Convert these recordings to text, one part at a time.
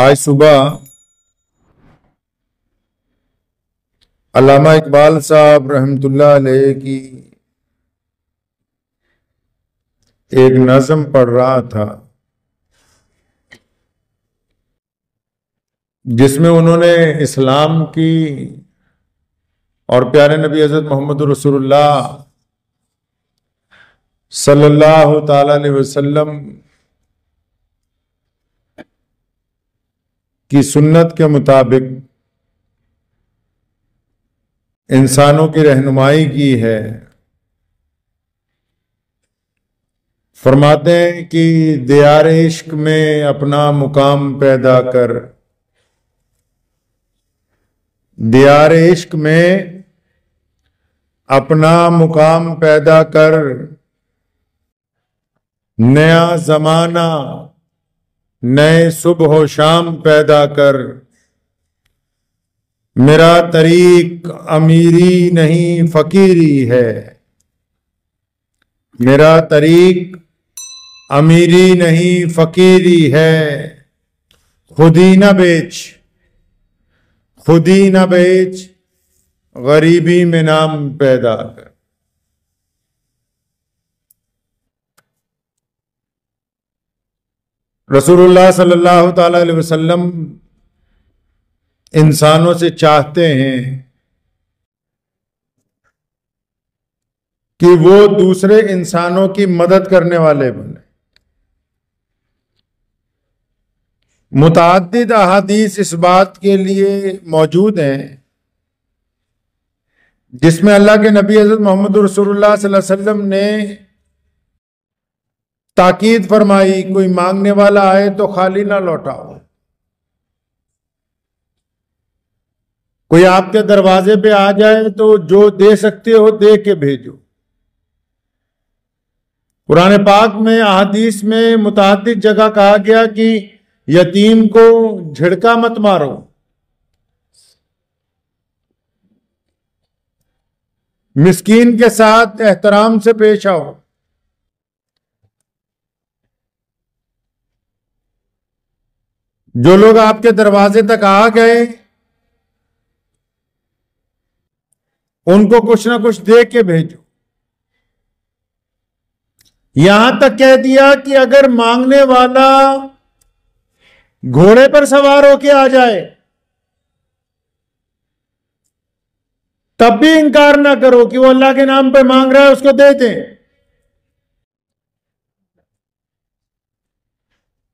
आज सुबह अलामा इकबाल साहब रहमत अलैह की एक नज़म पढ़ रहा था जिसमें उन्होंने इस्लाम की और प्यारे नबी हजरत मोहम्मद रसूलुल्लाह सल्लल्लाहु वसल्लम की सुन्नत के मुताबिक इंसानों की रहनुमाई की है फरमाते हैं कि दियार इश्क में अपना मुकाम पैदा कर दियार इश्क में अपना मुकाम पैदा कर नया जमाना नए सुबह शाम पैदा कर मेरा तरीक अमीरी नहीं फकीरी है मेरा तरीक अमीरी नहीं फकीरी है खुदी न बेच खुदी न बेच गरीबी में नाम पैदा कर रसूलुल्लाह सल्लल्लाहु अलैहि वसल्लम इंसानों से चाहते हैं कि वो दूसरे इंसानों की मदद करने वाले बने मुतद अहादीस इस बात के लिए मौजूद हैं जिसमें अल्लाह के नबी हज़रत मोहम्मद रसूलुल्लाह सल्लल्लाहु अलैहि वसल्लम ने ताकीद फरमाई कोई मांगने वाला आए तो खाली ना लौटाओ कोई आपके दरवाजे पे आ जाए तो जो दे सकते हो दे के भेजो पुराने पाक में अहादीस में मुतद जगह कहा गया कि यतीम को झिड़का मत मारो मिस्कीन के साथ एहतराम से पेश आओ जो लोग आपके दरवाजे तक आ गए उनको कुछ ना कुछ दे के भेजो यहां तक कह दिया कि अगर मांगने वाला घोड़े पर सवार होके आ जाए तब भी इंकार ना करो कि वो अल्लाह के नाम पर मांग रहा है उसको दे दें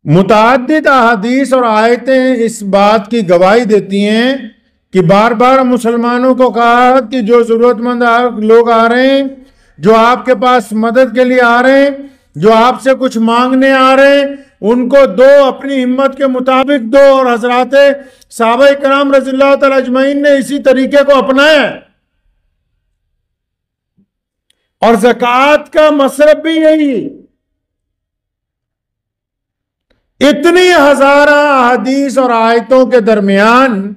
मुतद अदीस और आयतें इस बात की गवाही देती हैं कि बार बार मुसलमानों को कहा कि जो ज़रूरतमंद लोग आ रहे हैं जो आपके पास मदद के लिए आ रहे हैं जो आपसे कुछ मांगने आ रहे हैं उनको दो अपनी हिम्मत के मुताबिक दो और हजरात साहब कराम रजील्ला तजमैन ने इसी तरीके को अपनाया और जक़ात का मसरब भी यही इतनी हजारा हदीस और आयतों के दरमियान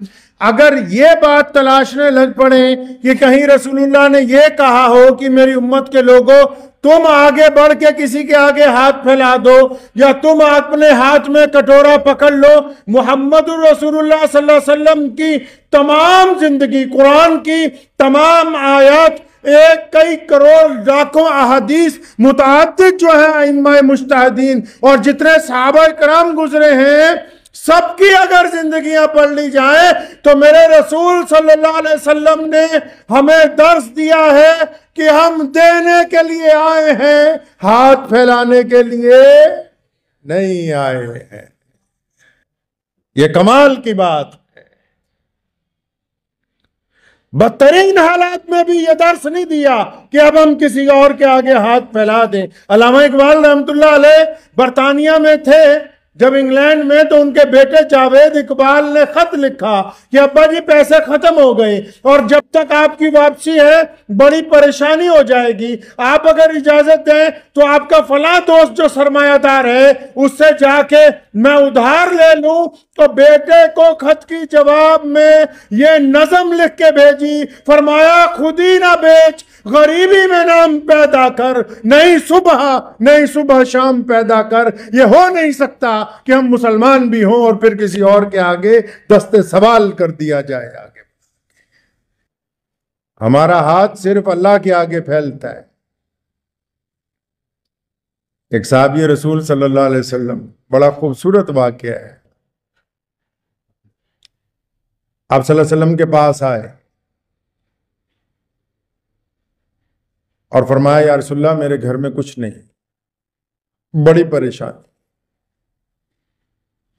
अगर ये बात तलाशने लग पड़े कि कहीं रसूलुल्लाह ने यह कहा हो कि मेरी उम्मत के लोगों तुम आगे बढ़ के किसी के आगे हाथ फैला दो या तुम अपने हाथ में कटोरा पकड़ लो मोहम्मद रसूलुल्लाह सल्लल्लाहु अलैहि वसल्लम की तमाम जिंदगी कुरान की तमाम आयत एक कई करोड़ लाखों अहदीस मुतद जो है अमा मुश्तादीन और जितने साबर कराम गुजरे हैं सबकी अगर जिंदगियां पढ़ ली जाए तो मेरे रसूल सल्लल्लाहु अलैहि वसल्लम ने हमें दर्श दिया है कि हम देने के लिए आए हैं हाथ फैलाने के लिए नहीं आए हैं ये कमाल की बात बदतरीन हालात में भी यह दर्श नहीं दिया कि अब हम किसी और के आगे हाथ फैला दें अलामा इकबाल रहमतुल्लाह अलैह बरतानिया में थे जब इंग्लैंड में तो उनके बेटे जावेद इकबाल ने खत लिखा कि अब्बा जी पैसे खत्म हो गए और जब तक आपकी वापसी है बड़ी परेशानी हो जाएगी आप अगर इजाजत दें तो आपका फला दोस्त जो सरमायादार है उससे जाके मैं उधार ले लूं तो बेटे को खत की जवाब में ये नजम लिख के भेजी फरमाया खुद ही ना बेच गरीबी में नाम पैदा कर नहीं सुबह नहीं सुबह शाम पैदा कर ये हो नहीं सकता कि हम मुसलमान भी हों और फिर किसी और के आगे दस्ते सवाल कर दिया जाए आगे हमारा हाथ सिर्फ अल्लाह के आगे फैलता है एक साहबी रसूल सल्लल्लाहु अलैहि वसल्लम बड़ा खूबसूरत वाक्य है आप सल्लल्लाहु अलैहि वसल्लम के पास आए और फरमाया या रसुल्ला मेरे घर में कुछ नहीं बड़ी परेशानी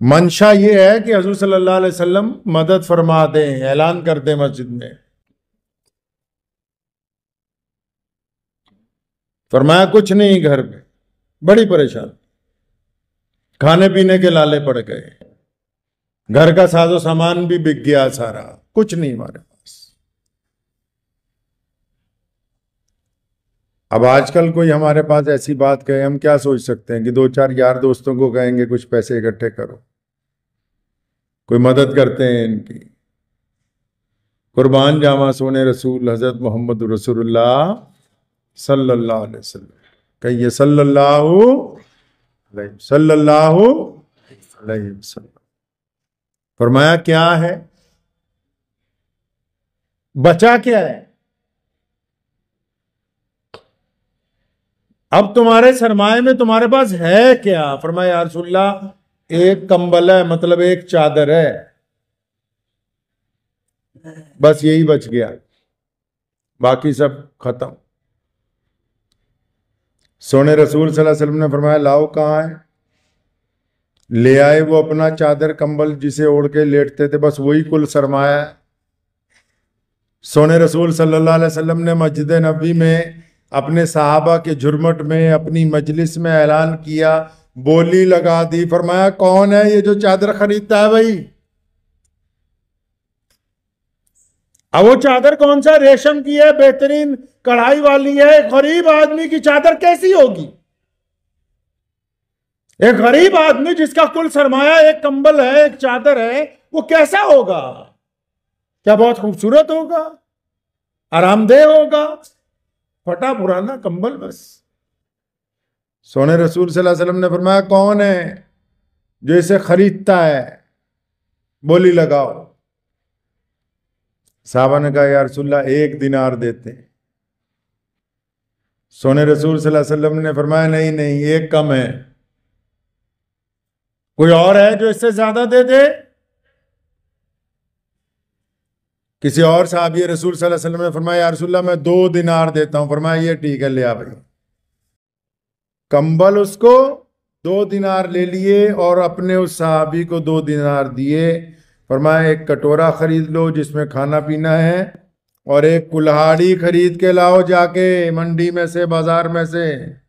मंशा ये है कि हजूर सल्लाह वसलम मदद फरमा दें ऐलान कर दें मस्जिद में फरमाया कुछ नहीं घर में बड़ी परेशानी खाने पीने के लाले पड़ गए घर का साजो सामान भी बिक गया सारा कुछ नहीं मारे अब आजकल कोई हमारे पास ऐसी बात कहे हम क्या सोच सकते हैं कि दो चार यार दोस्तों को कहेंगे कुछ पैसे इकट्ठे करो कोई मदद करते हैं इनकी कुर्बान जामा सोने रसूल हज़रत मोहम्मद रसूलुल्लाह सल्लल्लाहु अलैहि वसल्लम कहिए सल्लल्लाहु अलैहि सल्लल्लाहु अलैहि वसल्लम फरमाया क्या है बचा क्या है अब तुम्हारे सरमाए में तुम्हारे पास है क्या फरमाया रसुल्ला एक कंबल है मतलब एक चादर है बस यही बच गया बाकी सब खत्म सोने रसूल सल्लल्लाहु अलैहि वसल्लम ने फरमाया लाओ कहाँ है ले आए वो अपना चादर कंबल जिसे ओढ़ के लेटते थे बस वही कुल सरमाया सोने रसूल सल्लल्लाहु अलैहि वसल्लम ने मस्जिद नबी में अपने साहबा के झुरमट में अपनी मजलिस में ऐलान किया बोली लगा दी फरमाया कौन है ये जो चादर खरीदता है भाई अब वो चादर कौन सा रेशम की है बेहतरीन कढ़ाई वाली है गरीब आदमी की चादर कैसी होगी एक गरीब आदमी जिसका कुल सरमाया एक कंबल है एक चादर है वो कैसा होगा क्या बहुत खूबसूरत होगा आरामदेह होगा फटा पुराना कंबल बस सोने रसूल सल्लल्लाहु अलैहि वसल्लम ने फरमाया कौन है जो इसे खरीदता है बोली लगाओ साहबा ने कहा यार रसुल्ला एक दिनार देते सोने रसूल सल्लल्लाहु अलैहि वसल्लम ने फरमाया नहीं नहीं एक कम है कोई और है जो इससे ज्यादा दे दे किसी और साहब ये रसूल सल्लल्लाहु अलैहि वसल्लम ने फरमाया रसुल्ला मैं दो दिनार देता हूँ फरमाया ये ठीक है आ भाई कंबल उसको दो दिनार ले लिए और अपने उस साहबी को दो दिनार दिए फरमाया एक कटोरा खरीद लो जिसमें खाना पीना है और एक कुल्हाड़ी खरीद के लाओ जाके मंडी में से बाजार में से